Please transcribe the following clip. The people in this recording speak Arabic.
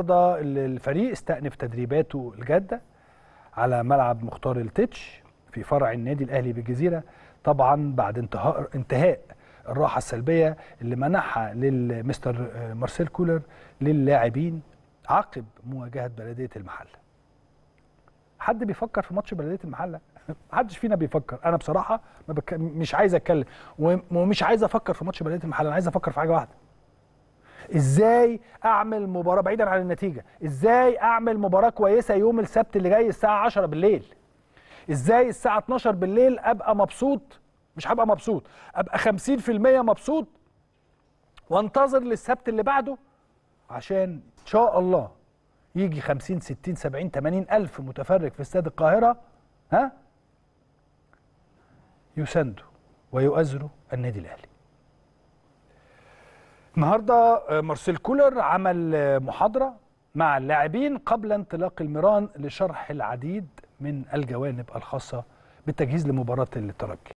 النهارده الفريق استأنف تدريباته الجاده على ملعب مختار التتش في فرع النادي الاهلي بالجزيره طبعا بعد انتهاء انتهاء الراحه السلبيه اللي منحها للمستر آه، مارسيل كولر للاعبين عقب مواجهه بلديه المحله. حد بيفكر في ماتش بلديه المحله؟ محدش فينا بيفكر، انا بصراحه ما بك... مش عايز اتكلم ومش عايز افكر في ماتش بلديه المحله، انا عايز افكر في حاجه واحده. ازاي اعمل مباراه بعيدا عن النتيجه ازاي اعمل مباراه كويسه يوم السبت اللي جاي الساعه 10 بالليل ازاي الساعه 12 بالليل ابقى مبسوط مش هبقى مبسوط ابقى 50% مبسوط وانتظر للسبت اللي بعده عشان ان شاء الله يجي 50 60 70 80 الف متفرج في استاد القاهره ها يساندوا ويؤازروا النادي الاهلي النهارده آه، مارسيل كولر عمل آه، محاضره مع اللاعبين قبل انطلاق المران لشرح العديد من الجوانب الخاصه بالتجهيز لمباراه الترجي